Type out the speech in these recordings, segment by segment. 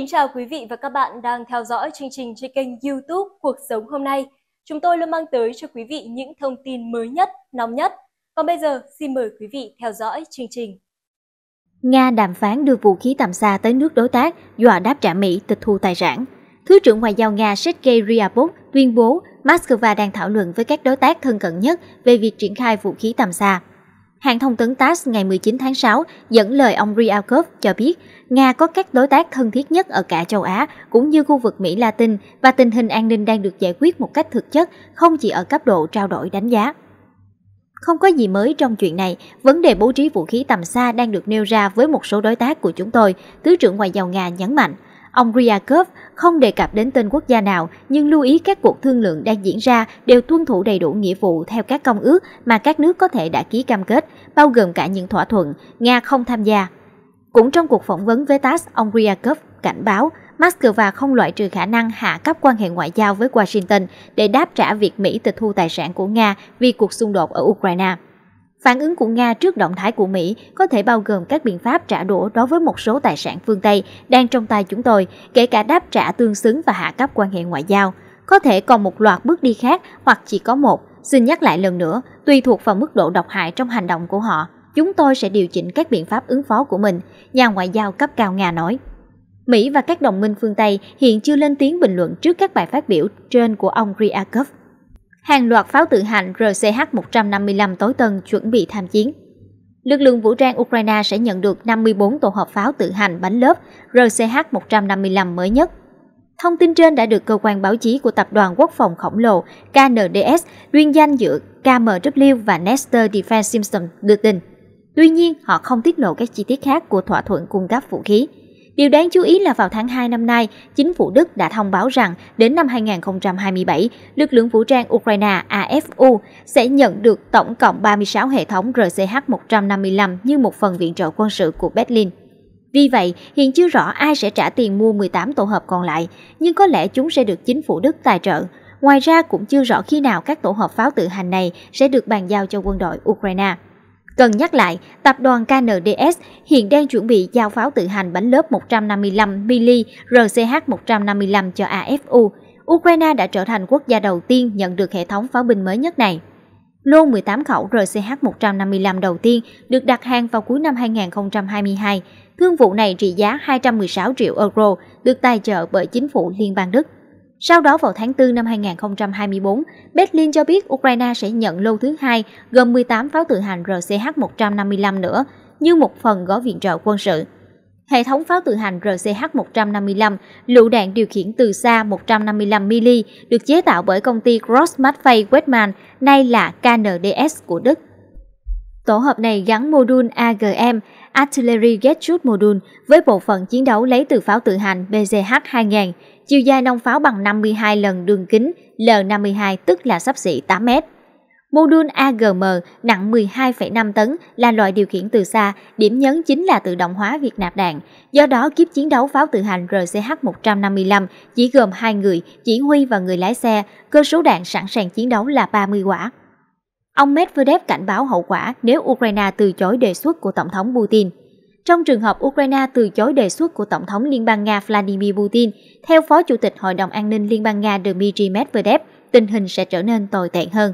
Kính chào quý vị và các bạn đang theo dõi chương trình trên kênh YouTube Cuộc sống hôm nay. Chúng tôi luôn mang tới cho quý vị những thông tin mới nhất, nóng nhất. Còn bây giờ, xin mời quý vị theo dõi chương trình. Nga đàm phán đưa vũ khí tầm xa tới nước đối tác, dọa đáp trả Mỹ tịch thu tài sản. Thứ trưởng Ngoại giao Nga Sergei Ryabkov tuyên bố Moscow đang thảo luận với các đối tác thân cận nhất về việc triển khai vũ khí tầm xa. Hãng thông tấn TASS ngày 19 tháng 6 dẫn lời ông Ryabkov cho biết Nga có các đối tác thân thiết nhất ở cả châu Á cũng như khu vực Mỹ Latin và tình hình an ninh đang được giải quyết một cách thực chất, không chỉ ở cấp độ trao đổi đánh giá. Không có gì mới trong chuyện này, vấn đề bố trí vũ khí tầm xa đang được nêu ra với một số đối tác của chúng tôi, Thứ trưởng Ngoại giao Nga nhấn mạnh. Ông Ryakov không đề cập đến tên quốc gia nào nhưng lưu ý các cuộc thương lượng đang diễn ra đều tuân thủ đầy đủ nghĩa vụ theo các công ước mà các nước có thể đã ký cam kết, bao gồm cả những thỏa thuận Nga không tham gia. Cũng trong cuộc phỏng vấn với TASS, ông Ryakov cảnh báo Moscow không loại trừ khả năng hạ cấp quan hệ ngoại giao với Washington để đáp trả việc Mỹ tịch thu tài sản của Nga vì cuộc xung đột ở Ukraine. Phản ứng của Nga trước động thái của Mỹ có thể bao gồm các biện pháp trả đũa đối với một số tài sản phương Tây đang trong tay chúng tôi, kể cả đáp trả tương xứng và hạ cấp quan hệ ngoại giao. Có thể còn một loạt bước đi khác hoặc chỉ có một. Xin nhắc lại lần nữa, tùy thuộc vào mức độ độc hại trong hành động của họ, chúng tôi sẽ điều chỉnh các biện pháp ứng phó của mình, nhà ngoại giao cấp cao Nga nói. Mỹ và các đồng minh phương Tây hiện chưa lên tiếng bình luận trước các bài phát biểu trên của ông Ryakov hàng loạt pháo tự hành RCH-155 tối tân chuẩn bị tham chiến. Lực lượng vũ trang Ukraine sẽ nhận được 54 tổ hợp pháo tự hành bánh lớp RCH-155 mới nhất. Thông tin trên đã được cơ quan báo chí của Tập đoàn Quốc phòng khổng lồ KNDS liên danh giữa KMW và Nestor Defense Systems đưa tin. Tuy nhiên, họ không tiết lộ các chi tiết khác của thỏa thuận cung cấp vũ khí. Điều đáng chú ý là vào tháng 2 năm nay, chính phủ Đức đã thông báo rằng đến năm 2027, lực lượng vũ trang Ukraine AFU sẽ nhận được tổng cộng 36 hệ thống RCH-155 như một phần viện trợ quân sự của Berlin. Vì vậy, hiện chưa rõ ai sẽ trả tiền mua 18 tổ hợp còn lại, nhưng có lẽ chúng sẽ được chính phủ Đức tài trợ. Ngoài ra cũng chưa rõ khi nào các tổ hợp pháo tự hành này sẽ được bàn giao cho quân đội Ukraine. Cần nhắc lại, tập đoàn KNDS hiện đang chuẩn bị giao pháo tự hành bánh lớp 155 mm RCH-155 cho AFU. Ukraine đã trở thành quốc gia đầu tiên nhận được hệ thống pháo binh mới nhất này. Lô 18 khẩu RCH-155 đầu tiên được đặt hàng vào cuối năm 2022. Thương vụ này trị giá 216 triệu euro, được tài trợ bởi chính phủ Liên bang Đức. Sau đó vào tháng 4 năm 2024, Berlin cho biết Ukraine sẽ nhận lô thứ hai gồm 18 pháo tự hành RCH-155 nữa như một phần gói viện trợ quân sự. Hệ thống pháo tự hành RCH-155, lựu đạn điều khiển từ xa 155mm được chế tạo bởi công ty Grossmattfei Westman, nay là KNDS của Đức. Tổ hợp này gắn module AGM, Artillery Gatchut Module, với bộ phận chiến đấu lấy từ pháo tự hành BZH-2000, chiều dài nòng pháo bằng 52 lần đường kính L52 tức là sắp xỉ 8 mét. Mô đun AGM nặng 12,5 tấn là loại điều khiển từ xa, điểm nhấn chính là tự động hóa việc nạp đạn. Do đó, kiếp chiến đấu pháo tự hành RCH-155 chỉ gồm hai người, chỉ huy và người lái xe, cơ số đạn sẵn sàng chiến đấu là 30 quả. Ông Medvedev cảnh báo hậu quả nếu Ukraine từ chối đề xuất của Tổng thống Putin trong trường hợp Ukraine từ chối đề xuất của Tổng thống Liên bang Nga Vladimir Putin, theo Phó Chủ tịch Hội đồng An ninh Liên bang Nga Dmitry Medvedev, tình hình sẽ trở nên tồi tệ hơn.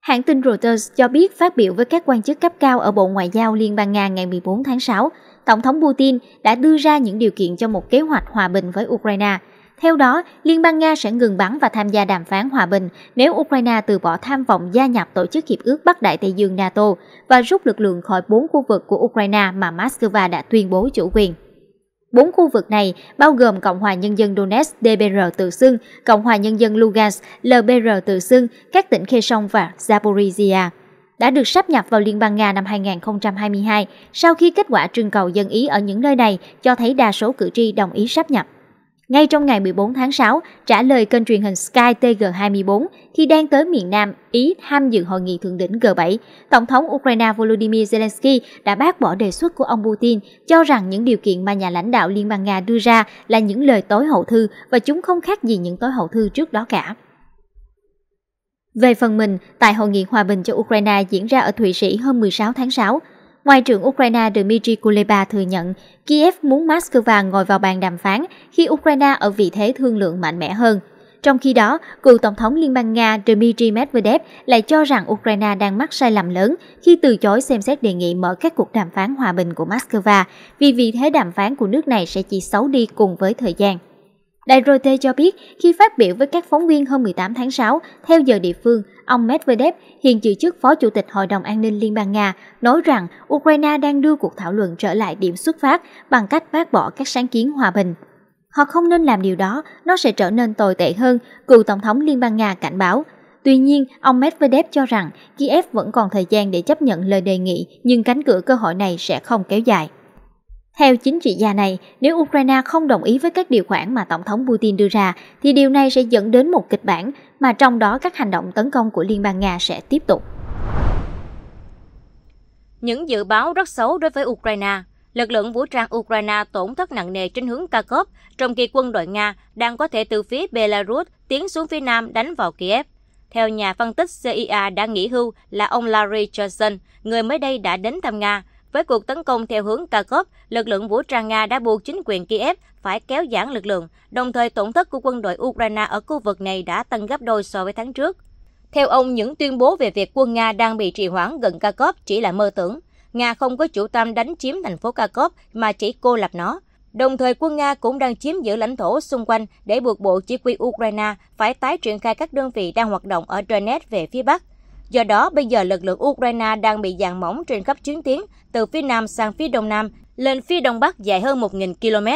Hãng tin Reuters cho biết phát biểu với các quan chức cấp cao ở Bộ Ngoại giao Liên bang Nga ngày 14 tháng 6, Tổng thống Putin đã đưa ra những điều kiện cho một kế hoạch hòa bình với Ukraine – theo đó, Liên bang Nga sẽ ngừng bắn và tham gia đàm phán hòa bình nếu Ukraine từ bỏ tham vọng gia nhập Tổ chức Hiệp ước Bắc Đại Tây Dương NATO và rút lực lượng khỏi bốn khu vực của Ukraine mà Moscow đã tuyên bố chủ quyền. Bốn khu vực này bao gồm Cộng hòa Nhân dân Donetsk DBR tự xưng, Cộng hòa Nhân dân Lugansk LBR tự xưng, các tỉnh Kherson và Zaporizhia đã được sáp nhập vào Liên bang Nga năm 2022 sau khi kết quả trưng cầu dân ý ở những nơi này cho thấy đa số cử tri đồng ý sáp nhập ngay trong ngày 14 tháng 6 trả lời kênh truyền hình Sky TG24 khi đang tới miền Nam Ý tham dự hội nghị thượng đỉnh G7. Tổng thống Ukraine Volodymyr Zelensky đã bác bỏ đề xuất của ông Putin cho rằng những điều kiện mà nhà lãnh đạo Liên bang Nga đưa ra là những lời tối hậu thư và chúng không khác gì những tối hậu thư trước đó cả. Về phần mình, tại hội nghị hòa bình cho Ukraine diễn ra ở Thụy Sĩ hôm 16 tháng 6, Ngoại trưởng Ukraine Dmitry Kuleba thừa nhận Kiev muốn Moscow ngồi vào bàn đàm phán khi Ukraine ở vị thế thương lượng mạnh mẽ hơn. Trong khi đó, cựu Tổng thống Liên bang Nga Dmitry Medvedev lại cho rằng Ukraine đang mắc sai lầm lớn khi từ chối xem xét đề nghị mở các cuộc đàm phán hòa bình của Moscow vì vị thế đàm phán của nước này sẽ chỉ xấu đi cùng với thời gian. Đài RT cho biết, khi phát biểu với các phóng viên hôm 18 tháng 6, theo giờ địa phương, ông Medvedev, hiện giữ chức Phó Chủ tịch Hội đồng An ninh Liên bang Nga, nói rằng Ukraine đang đưa cuộc thảo luận trở lại điểm xuất phát bằng cách bác bỏ các sáng kiến hòa bình. Họ không nên làm điều đó, nó sẽ trở nên tồi tệ hơn, cựu Tổng thống Liên bang Nga cảnh báo. Tuy nhiên, ông Medvedev cho rằng Kiev vẫn còn thời gian để chấp nhận lời đề nghị, nhưng cánh cửa cơ hội này sẽ không kéo dài. Theo chính trị gia này, nếu Ukraine không đồng ý với các điều khoản mà Tổng thống Putin đưa ra, thì điều này sẽ dẫn đến một kịch bản mà trong đó các hành động tấn công của Liên bang Nga sẽ tiếp tục. Những dự báo rất xấu đối với Ukraine lực lượng vũ trang Ukraine tổn thất nặng nề trên hướng Kharkov, trong khi quân đội Nga đang có thể từ phía Belarus tiến xuống phía nam đánh vào Kiev. Theo nhà phân tích CIA đã nghỉ hưu là ông Larry Johnson, người mới đây đã đến thăm Nga, với cuộc tấn công theo hướng Kharkov, lực lượng vũ trang Nga đã buộc chính quyền Kiev phải kéo giãn lực lượng, đồng thời tổn thất của quân đội Ukraine ở khu vực này đã tăng gấp đôi so với tháng trước. Theo ông, những tuyên bố về việc quân Nga đang bị trì hoãn gần Kharkov chỉ là mơ tưởng. Nga không có chủ tâm đánh chiếm thành phố Kharkov mà chỉ cô lập nó. Đồng thời, quân Nga cũng đang chiếm giữ lãnh thổ xung quanh để buộc bộ chỉ huy Ukraine phải tái triển khai các đơn vị đang hoạt động ở Donetsk về phía Bắc. Do đó, bây giờ lực lượng Ukraine đang bị dàn mỏng trên khắp chuyến tiến từ phía Nam sang phía Đông Nam, lên phía Đông Bắc dài hơn 1.000 km.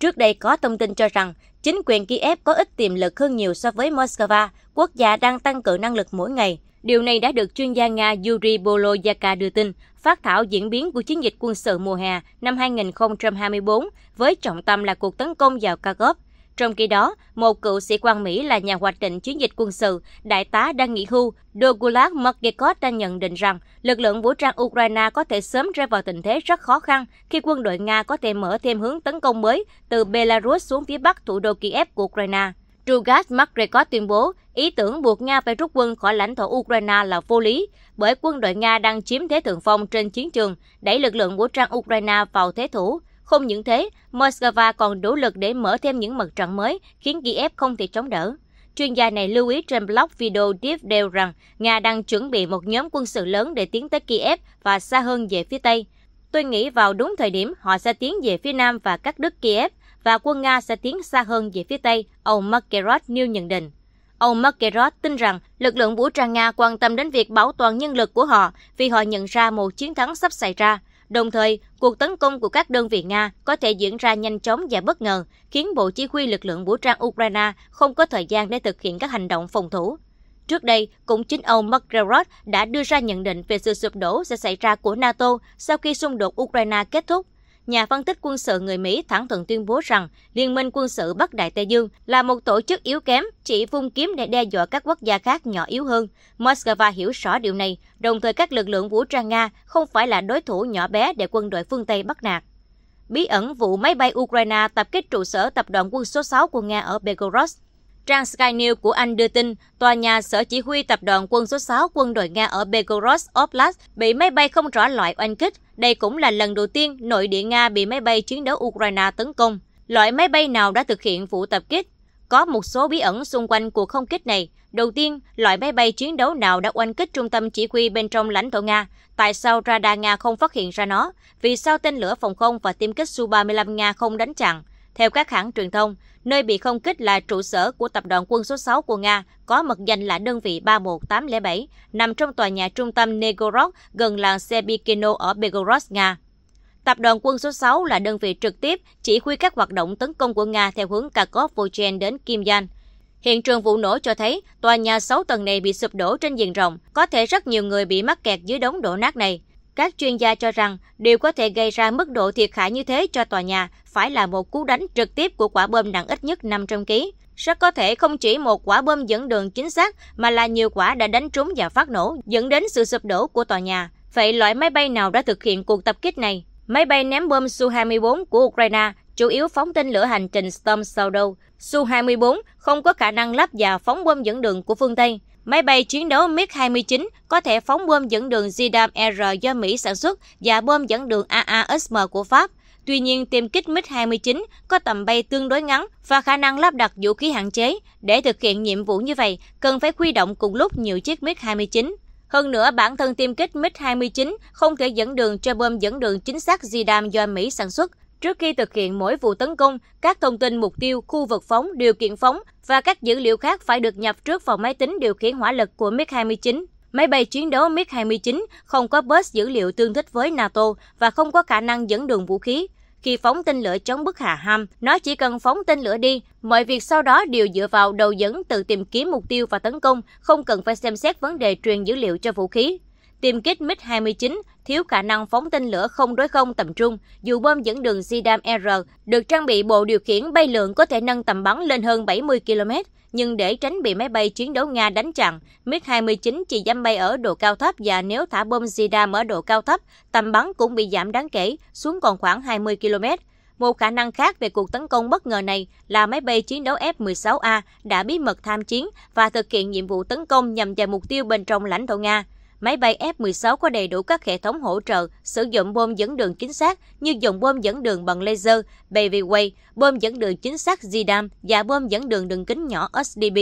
Trước đây có thông tin cho rằng chính quyền Kiev có ít tiềm lực hơn nhiều so với Moscow, quốc gia đang tăng cường năng lực mỗi ngày. Điều này đã được chuyên gia Nga Yuri Boloyaka đưa tin, phát thảo diễn biến của chiến dịch quân sự mùa hè năm 2024 với trọng tâm là cuộc tấn công vào Kharkov trong khi đó, một cựu sĩ quan Mỹ là nhà hoạch định chiến dịch quân sự, đại tá đang nghỉ hưu, Douglas McGregor đã nhận định rằng lực lượng vũ trang Ukraine có thể sớm rơi vào tình thế rất khó khăn khi quân đội Nga có thể mở thêm hướng tấn công mới từ Belarus xuống phía bắc thủ đô Kiev của Ukraine. Trugas McGregor tuyên bố ý tưởng buộc Nga phải rút quân khỏi lãnh thổ Ukraine là vô lý, bởi quân đội Nga đang chiếm thế thượng phong trên chiến trường, đẩy lực lượng vũ trang Ukraine vào thế thủ không những thế, Moscow còn đủ lực để mở thêm những mặt trận mới, khiến Kiev không thể chống đỡ. Chuyên gia này lưu ý trên blog video Deep Dale rằng Nga đang chuẩn bị một nhóm quân sự lớn để tiến tới Kiev và xa hơn về phía Tây. Tôi nghĩ vào đúng thời điểm họ sẽ tiến về phía Nam và cắt đứt Kiev và quân Nga sẽ tiến xa hơn về phía Tây, ông Makarov nêu nhận định. Ông Makarov tin rằng lực lượng vũ trang Nga quan tâm đến việc bảo toàn nhân lực của họ vì họ nhận ra một chiến thắng sắp xảy ra. Đồng thời, cuộc tấn công của các đơn vị Nga có thể diễn ra nhanh chóng và bất ngờ, khiến Bộ Chỉ huy lực lượng vũ trang Ukraine không có thời gian để thực hiện các hành động phòng thủ. Trước đây, cũng chính ông Macron đã đưa ra nhận định về sự sụp đổ sẽ xảy ra của NATO sau khi xung đột Ukraine kết thúc nhà phân tích quân sự người Mỹ thẳng thừng tuyên bố rằng Liên minh quân sự Bắc Đại Tây Dương là một tổ chức yếu kém, chỉ phun kiếm để đe dọa các quốc gia khác nhỏ yếu hơn. Moscow hiểu rõ điều này, đồng thời các lực lượng vũ trang Nga không phải là đối thủ nhỏ bé để quân đội phương Tây bắt nạt. Bí ẩn vụ máy bay Ukraine tập kích trụ sở tập đoàn quân số 6 của Nga ở Belgorod Trang Sky News của Anh đưa tin, tòa nhà sở chỉ huy tập đoàn quân số 6 quân đội Nga ở Belgorod Oblast bị máy bay không rõ loại oanh kích. Đây cũng là lần đầu tiên nội địa Nga bị máy bay chiến đấu Ukraine tấn công. Loại máy bay nào đã thực hiện vụ tập kích? Có một số bí ẩn xung quanh cuộc không kích này. Đầu tiên, loại máy bay chiến đấu nào đã oanh kích trung tâm chỉ huy bên trong lãnh thổ Nga? Tại sao radar Nga không phát hiện ra nó? Vì sao tên lửa phòng không và tiêm kích Su-35 Nga không đánh chặn? Theo các hãng truyền thông, nơi bị không kích là trụ sở của Tập đoàn Quân số 6 của Nga, có mật danh là đơn vị 31807, nằm trong tòa nhà trung tâm Negorod gần làng Sebikino ở Belgorod, Nga. Tập đoàn quân số 6 là đơn vị trực tiếp chỉ huy các hoạt động tấn công của Nga theo hướng Kharkov-Vochen đến Kim Giang. Hiện trường vụ nổ cho thấy tòa nhà 6 tầng này bị sụp đổ trên diện rộng, có thể rất nhiều người bị mắc kẹt dưới đống đổ nát này. Các chuyên gia cho rằng điều có thể gây ra mức độ thiệt hại như thế cho tòa nhà phải là một cú đánh trực tiếp của quả bom nặng ít nhất 500 kg. Rất có thể không chỉ một quả bom dẫn đường chính xác mà là nhiều quả đã đánh trúng và phát nổ, dẫn đến sự sụp đổ của tòa nhà. Vậy loại máy bay nào đã thực hiện cuộc tập kích này? Máy bay ném bom Su-24 của Ukraine chủ yếu phóng tên lửa hành trình Storm Shadow. Su-24 không có khả năng lắp và phóng bom dẫn đường của phương Tây. Máy bay chiến đấu MiG-29 có thể phóng bom dẫn đường zidam r do Mỹ sản xuất và bom dẫn đường AASM của Pháp. Tuy nhiên, tiêm kích MiG-29 có tầm bay tương đối ngắn và khả năng lắp đặt vũ khí hạn chế. Để thực hiện nhiệm vụ như vậy, cần phải huy động cùng lúc nhiều chiếc MiG-29. Hơn nữa, bản thân tiêm kích MiG-29 không thể dẫn đường cho bom dẫn đường chính xác zidam do Mỹ sản xuất. Trước khi thực hiện mỗi vụ tấn công, các thông tin mục tiêu, khu vực phóng, điều kiện phóng và các dữ liệu khác phải được nhập trước vào máy tính điều khiển hỏa lực của MiG-29. Máy bay chiến đấu MiG-29 không có bus dữ liệu tương thích với NATO và không có khả năng dẫn đường vũ khí. Khi phóng tên lửa chống bức Hà Ham, nó chỉ cần phóng tên lửa đi. Mọi việc sau đó đều dựa vào đầu dẫn tự tìm kiếm mục tiêu và tấn công, không cần phải xem xét vấn đề truyền dữ liệu cho vũ khí. Tiêm kích MiG-29 thiếu khả năng phóng tên lửa không đối không tầm trung, dù bom dẫn đường zidam r được trang bị bộ điều khiển bay lượng có thể nâng tầm bắn lên hơn 70 km, nhưng để tránh bị máy bay chiến đấu Nga đánh chặn, MiG-29 chỉ dám bay ở độ cao thấp và nếu thả bom zidam ở độ cao thấp, tầm bắn cũng bị giảm đáng kể, xuống còn khoảng 20 km. Một khả năng khác về cuộc tấn công bất ngờ này là máy bay chiến đấu F-16A đã bí mật tham chiến và thực hiện nhiệm vụ tấn công nhằm vào mục tiêu bên trong lãnh thổ Nga. Máy bay F-16 có đầy đủ các hệ thống hỗ trợ, sử dụng bom dẫn đường chính xác như dùng bom dẫn đường bằng laser, baby way, bom dẫn đường chính xác Zidam và bom dẫn đường đường kính nhỏ SDB.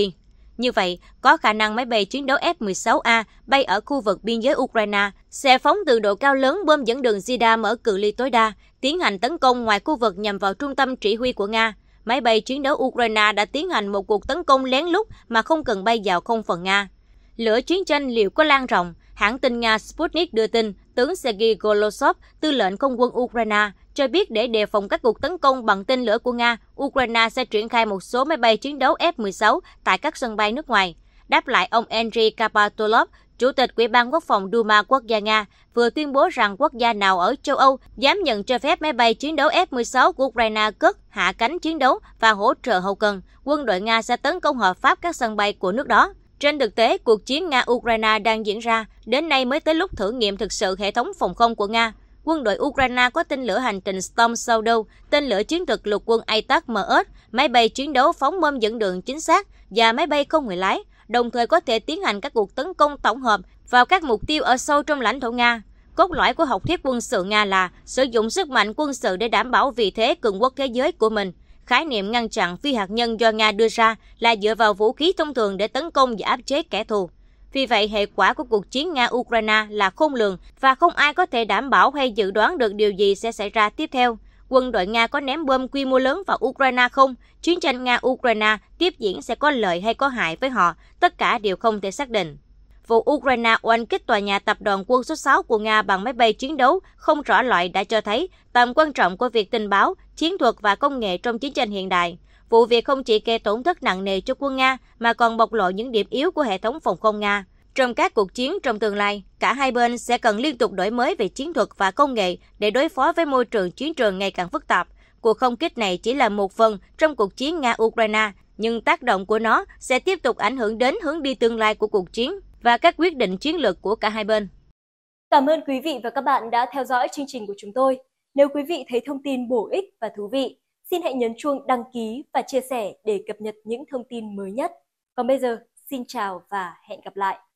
Như vậy, có khả năng máy bay chiến đấu F-16A bay ở khu vực biên giới Ukraine sẽ phóng từ độ cao lớn bom dẫn đường Zidam ở cự ly tối đa, tiến hành tấn công ngoài khu vực nhằm vào trung tâm chỉ huy của Nga. Máy bay chiến đấu Ukraine đã tiến hành một cuộc tấn công lén lút mà không cần bay vào không phận Nga. Lửa chiến tranh liệu có lan rộng? Hãng tin Nga Sputnik đưa tin, tướng Sergei Golosov, tư lệnh không quân Ukraine, cho biết để đề phòng các cuộc tấn công bằng tên lửa của Nga, Ukraine sẽ triển khai một số máy bay chiến đấu F-16 tại các sân bay nước ngoài. Đáp lại ông Andriy Kapatolov, Chủ tịch Ủy ban Quốc phòng Duma Quốc gia Nga vừa tuyên bố rằng quốc gia nào ở châu Âu dám nhận cho phép máy bay chiến đấu F-16 của Ukraine cất, hạ cánh chiến đấu và hỗ trợ hậu cần, quân đội Nga sẽ tấn công hợp pháp các sân bay của nước đó. Trên thực tế, cuộc chiến Nga-Ukraine đang diễn ra, đến nay mới tới lúc thử nghiệm thực sự hệ thống phòng không của Nga. Quân đội Ukraine có tên lửa hành trình Storm Shadow, tên lửa chiến thuật lục quân ATAC-MS, máy bay chiến đấu phóng bom dẫn đường chính xác và máy bay không người lái, đồng thời có thể tiến hành các cuộc tấn công tổng hợp vào các mục tiêu ở sâu trong lãnh thổ Nga. Cốt lõi của học thuyết quân sự Nga là sử dụng sức mạnh quân sự để đảm bảo vị thế cường quốc thế giới của mình – Khái niệm ngăn chặn phi hạt nhân do Nga đưa ra là dựa vào vũ khí thông thường để tấn công và áp chế kẻ thù. Vì vậy, hệ quả của cuộc chiến Nga-Ukraine là khôn lường và không ai có thể đảm bảo hay dự đoán được điều gì sẽ xảy ra tiếp theo. Quân đội Nga có ném bom quy mô lớn vào Ukraine không? Chiến tranh Nga-Ukraine tiếp diễn sẽ có lợi hay có hại với họ? Tất cả đều không thể xác định vụ Ukraine oanh kích tòa nhà tập đoàn quân số 6 của Nga bằng máy bay chiến đấu không rõ loại đã cho thấy tầm quan trọng của việc tình báo, chiến thuật và công nghệ trong chiến tranh hiện đại. Vụ việc không chỉ gây tổn thất nặng nề cho quân Nga mà còn bộc lộ những điểm yếu của hệ thống phòng không Nga. Trong các cuộc chiến trong tương lai, cả hai bên sẽ cần liên tục đổi mới về chiến thuật và công nghệ để đối phó với môi trường chiến trường ngày càng phức tạp. Cuộc không kích này chỉ là một phần trong cuộc chiến Nga-Ukraine, nhưng tác động của nó sẽ tiếp tục ảnh hưởng đến hướng đi tương lai của cuộc chiến và các quyết định chiến lược của cả hai bên. Cảm ơn quý vị và các bạn đã theo dõi chương trình của chúng tôi. Nếu quý vị thấy thông tin bổ ích và thú vị, xin hãy nhấn chuông đăng ký và chia sẻ để cập nhật những thông tin mới nhất. Còn bây giờ, xin chào và hẹn gặp lại!